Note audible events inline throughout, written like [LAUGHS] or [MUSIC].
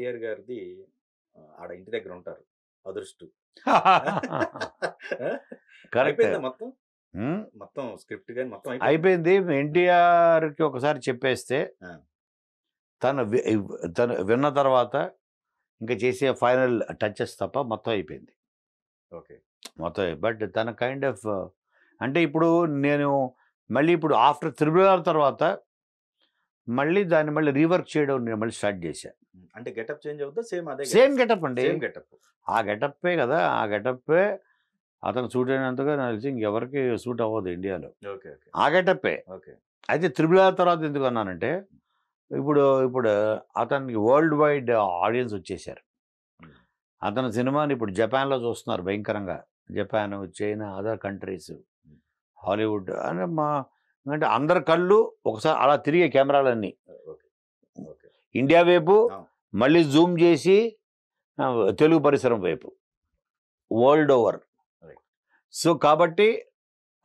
ఎన్టీఆర్ గారిది ఆడ ఇంటి దగ్గర ఉంటారు అదృష్టు [LAUGHS] అయిపోయింది మొత్తం మొత్తం స్క్రిప్ట్ కానీ మొత్తం అయిపోయింది ఎన్టీఆర్కి ఒకసారి చెప్పేస్తే తను తను విన్న తర్వాత ఇంకా చేసే ఫైనల్ టచెస్ తప్ప మొత్తం అయిపోయింది ఓకే మొత్తం బట్ తన కైండ్ ఆఫ్ అంటే ఇప్పుడు నేను మళ్ళీ ఇప్పుడు ఆఫ్టర్ త్రిబుల్ తర్వాత మళ్ళీ దాన్ని మళ్ళీ రీవర్క్ చేయడం నేను మళ్ళీ స్టార్ట్ చేశాను అంటే గెటప్ చేంజ్ అవుతా సేమ్ అదే సేమ్ గెటప్ అండి సేమ్ గెటప్ ఆ గెటప్పే కదా ఆ గెటప్పే అతను సూట్ అయినంతగా నాకు తెలిసి ఇంకెవరికి సూట్ అవ్వదు ఇండియాలో ఆ గెటప్పే అయితే త్రిబుల్ ఆర్ తర్వాత ఎందుకు అన్నానంటే ఇప్పుడు ఇప్పుడు అతనికి వరల్డ్ వైడ్ ఆడియన్స్ వచ్చేసారు అతని సినిమాని ఇప్పుడు జపాన్లో చూస్తున్నారు భయంకరంగా Japan China other countries Hollywood అని మా అంటే అందరి కళ్ళు ఒకసారి అలా తిరిగే కెమెరాలన్నీ ఓకే ఇండియా వైపు మళ్ళీ జూమ్ చేసి తెలుగు పరిసరం వైపు వరల్డ్ ఓవర్ సో కాబట్టి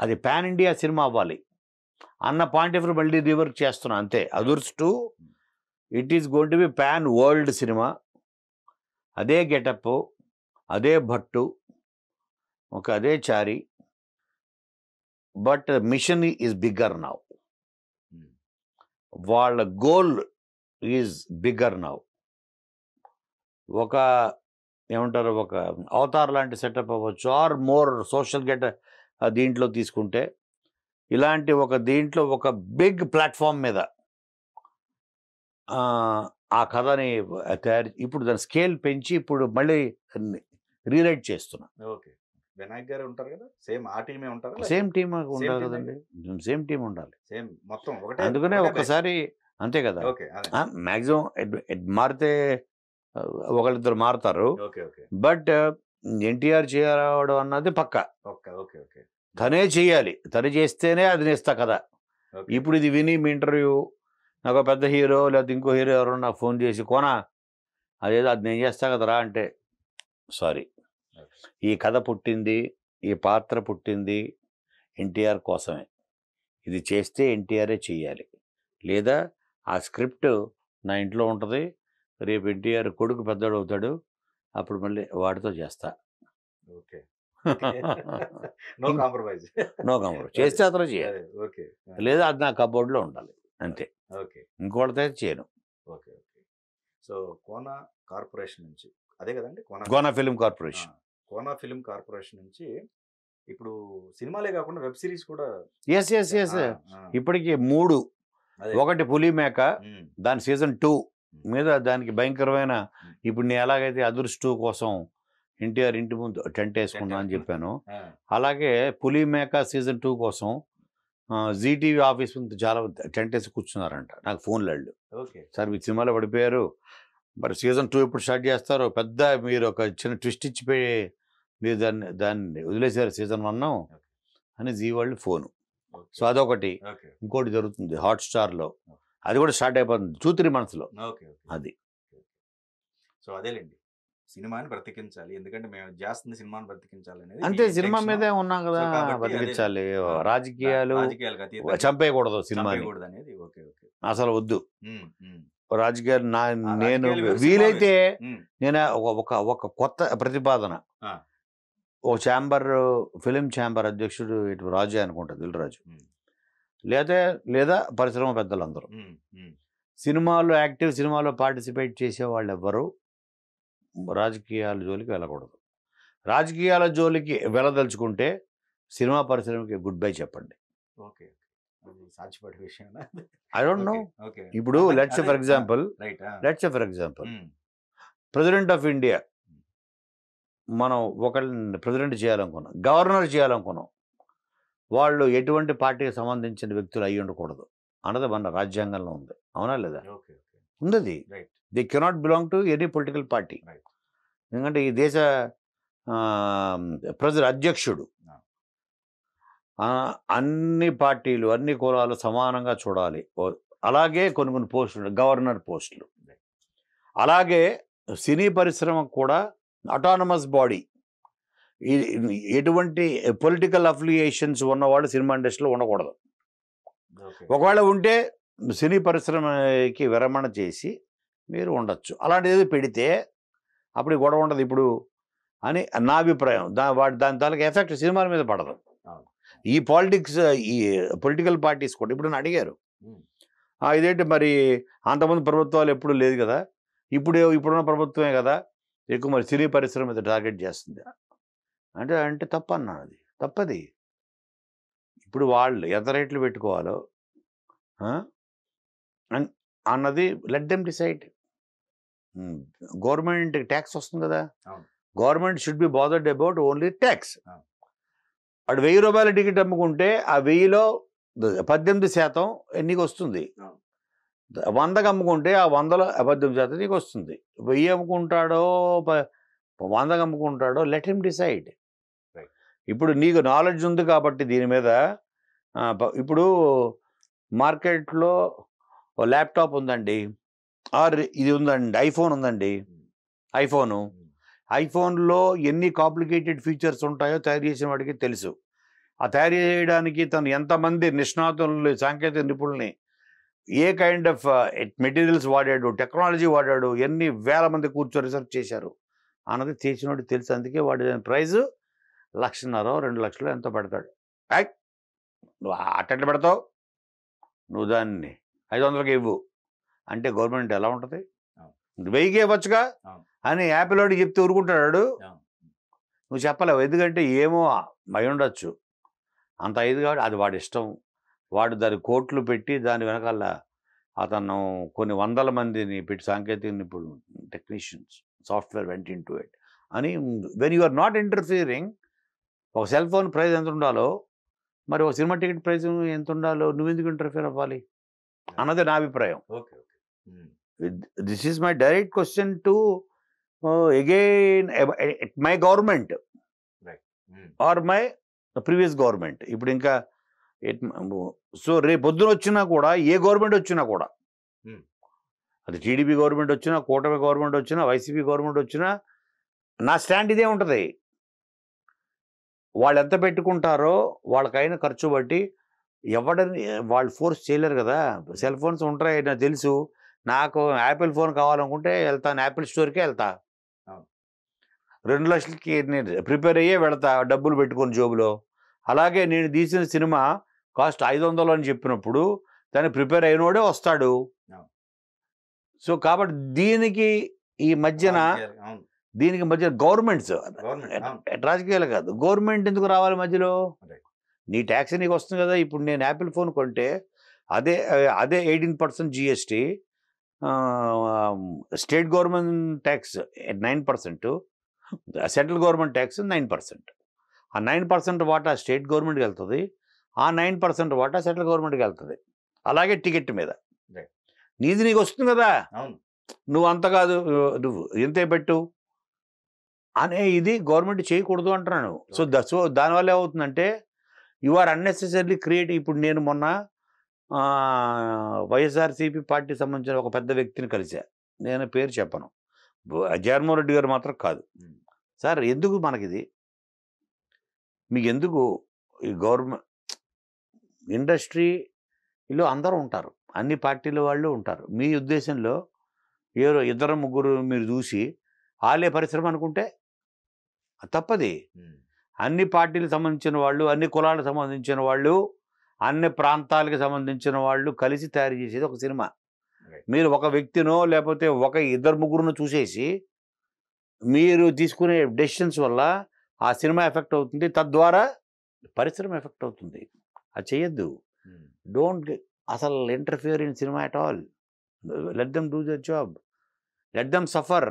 అది పాన్ ఇండియా సినిమా అవ్వాలి అన్న పాయింట్ ఆఫ్ మళ్ళీ రివర్క్ చేస్తున్నా అంతే Adhurs two it is going to be pan world సినిమా అదే గెటప్ అదే భట్టు ఒక అదే Chari but mission is bigger now వాళ్ళ గోల్ ఈజ్ బిగ్గర్ నవ్ ఒక ఏమంటారు ఒక అవతార్ లాంటి సెటప్ అవ్వచ్చు ఆర్ మోర్ సోషల్ గెట్ దీంట్లో తీసుకుంటే ఇలాంటి ఒక దీంట్లో ఒక బిగ్ ప్లాట్ఫామ్ మీద ఆ కథని తయారు ఇప్పుడు దాని స్కేల్ పెంచి ఇప్పుడు మళ్ళీ రీరైట్ చేస్తున్నా ఓకే వినాయక్ గారు ఉంటారు కదా సేమ్ ఆ టీమే ఉంటారు సేమ్ టీమ్ ఉండాలి కదండి సేమ్ టీం ఉండాలి సేమ్ మొత్తం ఒకటే అందుకనే ఒకసారి అంతే కదా మ్యాక్సిమం మారితే ఒకళ్ళిద్దరు మారుతారు బట్ ఎన్టీఆర్ చేయరావడం అన్నది పక్క తనే చేయాలి తను చేస్తేనే అది నేస్తా కదా ఇప్పుడు ఇది విని మీ ఇంటర్వ్యూ నాకు పెద్ద హీరో లేకపోతే ఇంకో హీరో ఎవరో నాకు ఫోన్ చేసి కోనా అదేదో అది నేను చేస్తా కదరా అంటే సారీ ఈ కథ పుట్టింది ఈ పాత్ర పుట్టింది ఎన్టీఆర్ కోసమే ఇది చేస్తే ఎన్టీఆరే చేయాలి లేదా ఆ స్క్రిప్ట్ నా ఇంట్లో ఉంటుంది రేపు ఎన్టీఆర్ కొడుకు పెద్దోడు అవుతాడు అప్పుడు మళ్ళీ వాడితో చేస్తా okay [LAUGHS] no compromise no compromise చేస్తే అతను చేయాలి ఓకే లేదా అది నా కబోర్డ్లో ఉండాలి అంతే ఓకే ఇంకోటితే చేయను okay okay so Kona corporation నుంచి అదే కదండి Kona Kona film corporation Kona film corporation నుంచి ఇప్పుడు సినిమాలే కాకుండా వెబ్ సిరీస్ కూడా ఎస్ ఎస్ ఎస్ ఇప్పటికి మూడు ఒకటి పులి మేక దాని సీజన్ టూ మీద దానికి భయంకరమైన ఇప్పుడు నేను ఎలాగైతే అదృష్టం కోసం ఎన్టీఆర్ ఇంటి ముందు టెంట్ వేసుకున్నా అని చెప్పాను అలాగే పులి మేక సీజన్ టూ కోసం జీటీవీ ఆఫీస్ ముందు చాలా టెంట్ వేసి కూర్చున్నారంట నాకు ఫోన్లు వెళ్ళు సార్ మీ సినిమాలో పడిపోయారు మరి సీజన్ టూ ఎప్పుడు స్టార్ట్ చేస్తారో పెద్ద మీరు ఒక చిన్న ట్విస్ట్ ఇచ్చిపోయి మీరు దాన్ని దాన్ని వదిలేశారు సీజన్ వన్ అని జీ వాళ్ళు ఫోను సో అదొకటి ఇంకోటి జరుగుతుంది లో అది కూడా స్టార్ట్ అయిపోతుంది చూతురి మనసులో అది సో అదేలేండి సినిమాని బ్రతికించాలి ఎందుకంటే మేము చేస్తుంది సినిమాని బ్రతికించాలి అనేది అంటే సినిమా మీదే ఉన్నాం కదా బ్రతికించాలి రాజకీయాలు చంపేయకూడదు సినిమా అసలు వద్దు రాజకీయాలు నా నేను వీలైతే నేను ఒక ఒక కొత్త ప్రతిపాదన ఓ ఛాంబర్ ఫిలిం ఛాంబర్ అధ్యక్షుడు ఇటు రాజే అనుకుంటా దిల్రాజు లేదా లేదా పరిశ్రమ పెద్దలందరూ సినిమాలో యాక్టివ్ సినిమాలో పార్టిసిపేట్ చేసే వాళ్ళు ఎవ్వరూ రాజకీయాల జోలికి వెళ్ళకూడదు రాజకీయాల జోలికి వెళ్ళదలుచుకుంటే సినిమా పరిశ్రమకి గుడ్ బై చెప్పండి ఓకే ఐ డోంట్ నో ఇప్పుడు let's for example let's for example president of India మనం ఒకళ్ళని ప్రెసిడెంట్ చేయాలనుకున్నాం గవర్నర్ చేయాలనుకున్నాం వాళ్ళు ఎటువంటి పార్టీకి సంబంధించిన వ్యక్తులు అయ్యి ఉండకూడదు అన్నది మన రాజ్యాంగంలో ఉంది అవునా లేదా ఉంది they cannot belong to any political party ఎందుకంటే ఈ దేశ ప్రజల అధ్యక్షుడు అన్ని పార్టీలు అన్ని కులాలు సమానంగా చూడాలి అలాగే కొన్ని కొన్ని పోస్టులు గవర్నర్ పోస్టులు అలాగే సినీ పరిశ్రమ కూడా అటానమస్ బాడీ ఎటువంటి పొలిటికల్ అఫిలియేషన్స్ ఉన్నవాళ్ళు సినిమా ఇండస్ట్రీలో ఉండకూడదు ఒకవేళ ఉంటే సినీ పరిశ్రమకి విరమణ చేసి మీరు ఉండొచ్చు అలాంటిది ఏదో పెడితే అప్పుడు గొడవ ఉండదు ఇప్పుడు అని నా అభిప్రాయం దా వాటి దాని తాలూకు ఎఫెక్ట్ సినిమాల మీద పడదు ఈ పాలిటిక్స్ ఈ పొలిటికల్ పార్టీస్ కూడా ఇప్పుడు అడిగారు ఇదేంటి మరి అంతమంది ప్రభుత్వాలు ఎప్పుడు లేదు కదా ఇప్పుడు ఇప్పుడున్న ప్రభుత్వమే కదా ఎక్కువ మరి సినీ పరిశ్రమ మీద టార్గెట్ చేస్తుంది అంటే అంటే తప్ప అన్నది తప్పది ఇప్పుడు వాళ్ళు ఎంత రేట్లు పెట్టుకోవాలో అన్నది let them decide government tax వస్తుంది కదా government should be bothered about only tax వాడు వెయ్యి రూపాయల టికెట్ అమ్ముకుంటే ఆ వెయ్యిలో పద్దెనిమిది శాతం ఎన్నికొస్తుంది వందకు అమ్ముకుంటే ఆ వందలో అబద్ధం చేత నీకు వస్తుంది వెయ్యి అమ్ముకుంటాడో వందకు అమ్ముకుంటాడో లెట్ హిమ్ డిసైడ్ ఇప్పుడు నీకు నాలెడ్జ్ ఉంది కాబట్టి దీని మీద ఇప్పుడు మార్కెట్లో ల్యాప్టాప్ ఉందండి ఆర్ ఇది ఉందండి ఐఫోన్ ఉందండి ఐఫోను ఐఫోన్లో ఎన్ని కాంప్లికేటెడ్ ఫీచర్స్ ఉంటాయో తయారు చేసిన వాడికి తెలుసు ఆ తయారు చేయడానికి తను ఎంతమంది నిష్ణాతులు సాంకేతిక నిపుణుల్ని ఏ కైండ్ ఆఫ్ మెటీరియల్స్ వాడాడు టెక్నాలజీ వాడాడు ఎన్ని వేల మంది కూర్చొని రీసెర్చ్ చేశారు అన్నది తీసినోడు తెలుసు అందుకే వాడి ప్రైజు లక్షన్నర రెండు లక్షలు ఎంతో పెడతాడు నువ్వు అట్టట్లు పెడతావు నువ్వు దాన్ని ఐదు వందలకి ఇవ్వు అంటే గవర్నమెంట్ ఎలా ఉంటుంది వెయ్యికి ఇవ్వచ్చుగా అని యాపిల్ వాడికి చెప్తే ఊరుకుంటాడు నువ్వు చెప్పలేవు ఎందుకంటే ఏమో అయి ఉండొచ్చు అంత ఐదు కాబట్టి అది వాడి ఇష్టం వాడు దాని కోట్లు పెట్టి దాని వెనకాల అతను కొన్ని వందల మందిని పెట్టి సాంకేతిక నిపుణులు టెక్నీషియన్స్ సాఫ్ట్వేర్ వెంట ఇన్ టు ఇట్ అని when you are not interfering ఒక సెల్ ఫోన్ ప్రైస్ ఎంత ఉండాలో మరి ఒక సినిమా టికెట్ ప్రైస్ ఎంత ఉండాలో నువ్వు ఎందుకు ఇంటర్ఫియర్ అవ్వాలి అన్నది నా అభిప్రాయం okay this is my direct question to again my government or my previous government ఇప్పుడు ఇంకా సో రేపు పొద్దున వచ్చినా కూడా ఏ గవర్నమెంట్ వచ్చినా కూడా అది టీడీపీ గవర్నమెంట్ వచ్చినా కూటమి గవర్నమెంట్ వచ్చినా వైసీపీ గవర్నమెంట్ వచ్చినా నా స్టాండ్ ఇదే ఉంటుంది వాళ్ళు ఎంత పెట్టుకుంటారో వాళ్ళకైన ఖర్చు బట్టి ఎవడని వాళ్ళు ఫోర్స్ చేయలేరు కదా సెల్ ఫోన్స్ ఉంటాయి నాకు తెలుసు నాకు యాపిల్ ఫోన్ కావాలనుకుంటే వెళ్తాను యాపిల్ స్టోర్కే వెళ్తా రెండు లక్షలకి నేను ప్రిపేర్ అయ్యే వెళతా డబ్బులు పెట్టుకొని జోబులో అలాగే నేను తీసిన సినిమా కాస్ట్ ఐదు వందలు అని చెప్పినప్పుడు దాన్ని ప్రిపేర్ అయినోడే వస్తాడు సో కాబట్టి దీనికి ఈ మధ్యన దీనికి మధ్య గవర్నమెంట్స్ రాజకీయాలు కాదు గవర్నమెంట్ ఎందుకు రావాలి మధ్యలో నీ ట్యాక్స్ నీకు వస్తుంది కదా ఇప్పుడు నేను యాపిల్ ఫోన్ కొంటే అదే అదే eighteen percent GST state government tax nine percent central government tax nine percent ఆ నైన్ పర్సెంట్ వాటా స్టేట్ గవర్నమెంట్కి వెళ్తుంది ఆ నైన్ పర్సెంట్ వాటా సెంట్రల్ గవర్నమెంట్కి వెళ్తుంది అలాగే టికెట్ మీద నీది నీకు వస్తుంది కదా నువ్వు అంత కాదు నువ్వు ఇంతే పెట్టు అనే ఇది గవర్నమెంట్ చేయకూడదు అంటున్నాను సో ద దానివల్ల ఏమవుతుందంటే యు ఆర్ అన్నెసెసరీ క్రియేట్ ఇప్పుడు నేను మొన్న వైఎస్ఆర్సీపీ పార్టీకి సంబంధించిన ఒక పెద్ద వ్యక్తిని కలిసా నేను పేరు చెప్పను జగన్మోహన్ రెడ్డి గారు మాత్రం కాదు సార్ ఎందుకు మనకిది మీకు ఎందుకు ఈ గవర్నమెంట్ ఇండస్ట్రీలో అందరూ ఉంటారు అన్ని పార్టీల వాళ్ళు ఉంటారు మీ ఉద్దేశంలో ఏరు ఇద్దరు ముగ్గురు మీరు చూసి ఆలే పరిశ్రమ అనుకుంటే తప్పది అన్ని పార్టీలకు సంబంధించిన వాళ్ళు అన్ని కులాలకు సంబంధించిన వాళ్ళు అన్ని ప్రాంతాలకు సంబంధించిన వాళ్ళు కలిసి తయారు చేసేది ఒక సినిమా మీరు ఒక వ్యక్తినో లేకపోతే ఒక ఇద్దరు ముగ్గురును చూసేసి మీరు తీసుకునే డెసిషన్స్ వల్ల ఆ సినిమా ఎఫెక్ట్ అవుతుంది తద్వారా పరిశ్రమ ఎఫెక్ట్ అవుతుంది అది చేయొద్దు డోంట్ అసలు ఇంటర్ఫియర్ ఇన్ సినిమా at all let them do their job let them suffer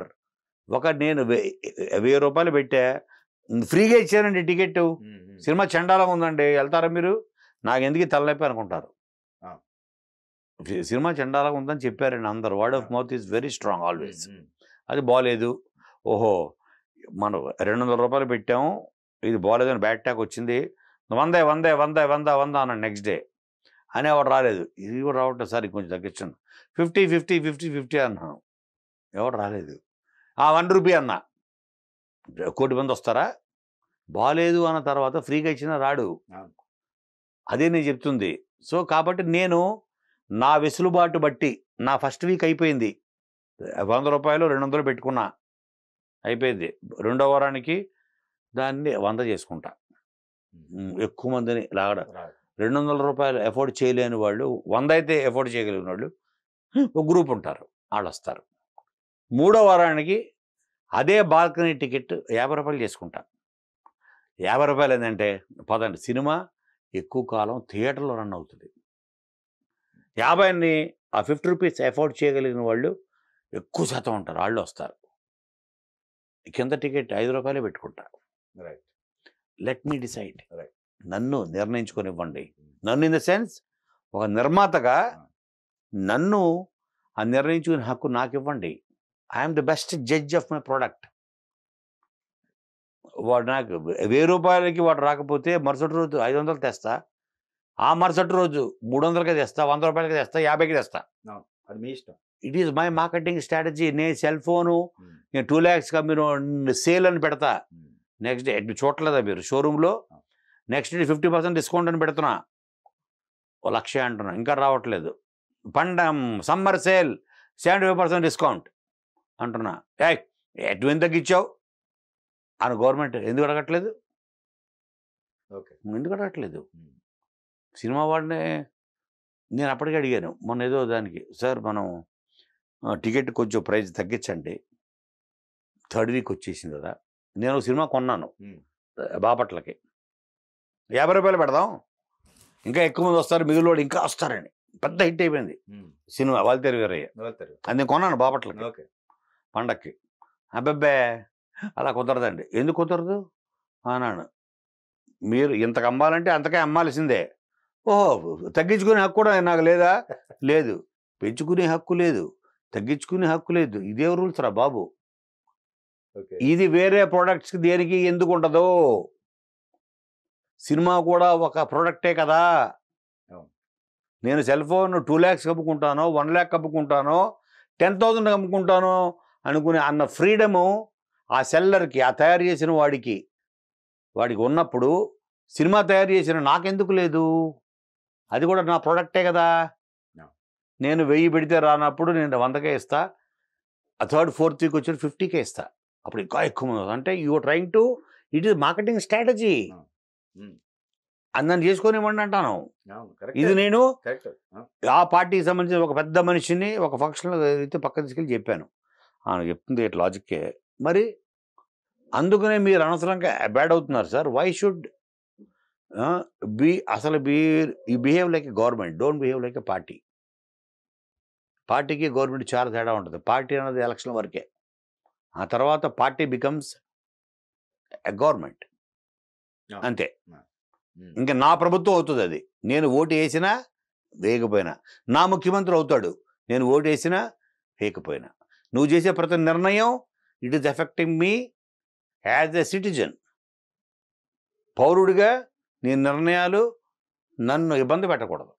ఒక నేను వెయ్యి రూపాయలు పెట్టా ఫ్రీగా ఇచ్చానండి టికెట్ సినిమా చండాలం ఉందండి వెళ్తారా మీరు నాకు ఎందుకు తలనొప్పి అనుకుంటారు సినిమా చండాలం ఉందని చెప్పారండి అందరు word of mouth is very strong always అది బాగాలేదు ఓహో మనం రెండు వందల రూపాయలు పెట్టాము ఇది బాగాలేదని బ్యాడ్ ట్యాక్ వచ్చింది వందే వందే వందే వంద వంద అన్నాడు నెక్స్ట్ డే అనేవాడు రాలేదు ఇది కూడా రావట్లేదు సార్ కొంచెం తగ్గించండి ఫిఫ్టీ ఫిఫ్టీ ఫిఫ్టీ ఫిఫ్టీ అన్నాను ఎవడు రాలేదు ఆ వన్ రూపీ అన్న కోటి మంది వస్తారా బాగాలేదు అన్న తర్వాత ఫ్రీగా ఇచ్చినా రాడు అదే నేను చెప్తుంది సో కాబట్టి నేను నా వెసులుబాటు బట్టి నా ఫస్ట్ వీక్ అయిపోయింది వంద రూపాయలు రెండు వందలు పెట్టుకున్నా అయిపోయింది రెండో వారానికి దాన్ని వంద చేసుకుంటా ఎక్కువ మందిని లాగడం రెండు వందల రూపాయలు ఎఫోర్డ్ చేయలేని వాళ్ళు వంద అయితే ఎఫోర్డ్ చేయగలిగిన వాళ్ళు ఒక గ్రూప్ ఉంటారు వాళ్ళు వస్తారు మూడో వారానికి అదే బాల్కనీ టికెట్ యాభై రూపాయలు చేసుకుంటా యాభై రూపాయలు ఏంటంటే పదండి సినిమా ఎక్కువ కాలం థియేటర్లో రన్ అవుతుంది యాభైని ఆ ఫిఫ్టీ రూపీస్ ఎఫోర్డ్ చేయగలిగిన వాళ్ళు ఎక్కువ శాతం ఉంటారు వాళ్ళు వస్తారు కింద టికెట్ ఐదు రూపాయలే పెట్టుకుంటారు రైట్ లెట్ మీ డిసైడ్ నన్ను నిర్ణయించుకొనివ్వండి నన్ను ఇన్ ద సెన్స్ ఒక నిర్మాతగా నన్ను ఆ నిర్ణయించుకునే హక్కు నాకు ఇవ్వండి I'm the best judge of my product వాడు నాకు వెయ్యి రూపాయలకి వాడు రాకపోతే మరుసటి రోజు ఐదు వందలు తెస్తా ఆ మరుసటి రోజు మూడు వందలకి తెస్తా వంద రూపాయలకి తెస్తా యాభైకి తెస్తా అది మీ ఇష్టం it is my marketing strategy నేను సెల్ ఫోను నేను టూ ల్యాక్స్ కంపెనీ సేల్ అని పెడతా నెక్స్ట్ డే చూడలేదా మీరు షోరూంలో next day fifty percent discount అని పెడుతున్నా ఓ లక్ష అంటున్నా ఇంకా రావట్లేదు పండం summer sale seventy five percent discount అంటున్నా ఎటు ఎంత తగ్గించావు అని గవర్నమెంట్ ఎందుకు అడగట్లేదు ఎందుకు అడగట్లేదు సినిమా వాడినే నేను అప్పటికే అడిగాను మొన్న ఏదో దానికి సార్ మనం టికెట్ కొంచెం ప్రైజ్ తగ్గించండి థర్డ్ వీక్ వచ్చేసింది కదా నేను సినిమా కొన్నాను బాపట్లకి యాభై రూపాయలు పెడదాం ఇంకా ఎక్కువ మంది వస్తారు మిగులు ఇంకా వస్తారని పెద్ద హిట్ అయిపోయింది సినిమా తెరి వీరయ్య అది నేను కొన్నాను బాపట్లకి పండక్కి అబ్బబ్బే అలా కుదరదండి ఎందుకు కుదరదు అన్నాను మీరు ఇంతకు అమ్మాలంటే అంతకే అమ్మాల్సిందే ఓహో తగ్గించుకునే హక్కు కూడా నాకు లేదా లేదు పెంచుకునే హక్కు లేదు తగ్గించుకునే హక్కు లేదు ఇదే రూల్స్ రా బాబు ఇది వేరే ప్రోడక్ట్స్ దేనికి ఎందుకు ఉండదు సినిమా కూడా ఒక ప్రోడక్టే కదా నేను సెల్ ఫోన్ టూ ల్యాక్స్ కమ్ముకుంటాను వన్ ల్యాక్ కమ్ముకుంటాను టెన్ థౌజండ్ కమ్ముకుంటాను అనుకునే అన్న ఫ్రీడము ఆ సెల్లర్కి ఆ తయారు చేసిన వాడికి వాడికి ఉన్నప్పుడు సినిమా తయారు చేసిన నాకెందుకు లేదు అది కూడా నా ప్రోడక్టే కదా నేను వెయ్యి పెడితే రానప్పుడు నేను వందకే ఇస్తా థర్డ్ ఫోర్త్ వీక్ వచ్చిన ఫిఫ్టీకే ఇస్తా అప్పుడు ఇంకా ఎక్కువ మంది అంటే you trying to it is marketing strategy అందరిని ఇవ్వండి అంటాను ఇది నేను ఆ పార్టీకి సంబంధించిన ఒక పెద్ద మనిషిని ఒక ఫంక్షన్లో అయితే పక్క తీసుకెళ్ళి చెప్పాను ఆయన చెప్తుంది ఇట్ లాజిక్కే మరి అందుకనే మీరు అనవసరంగా బ్యాడ్ అవుతున్నారు సార్ వై షుడ్ బీ అసలు be you behave like a government don't behave like a party పార్టీకి గవర్నమెంట్ చాలా తేడా ఉంటుంది పార్టీ అనేది ఎలక్షన్ వరకే ఆ తర్వాత పార్టీ బికమ్స్ గవర్నమెంట్ అంతే ఇంకా నా ప్రభుత్వం అవుతుంది అది నేను ఓటు వేసినా వేయకపోయినా నా ముఖ్యమంత్రి అవుతాడు నేను ఓటు వేసినా వేయకపోయినా నువ్వు చేసే ప్రతి నిర్ణయం it is affecting me as a citizen పౌరుడిగా నీ నిర్ణయాలు నన్ను ఇబ్బంది పెట్టకూడదు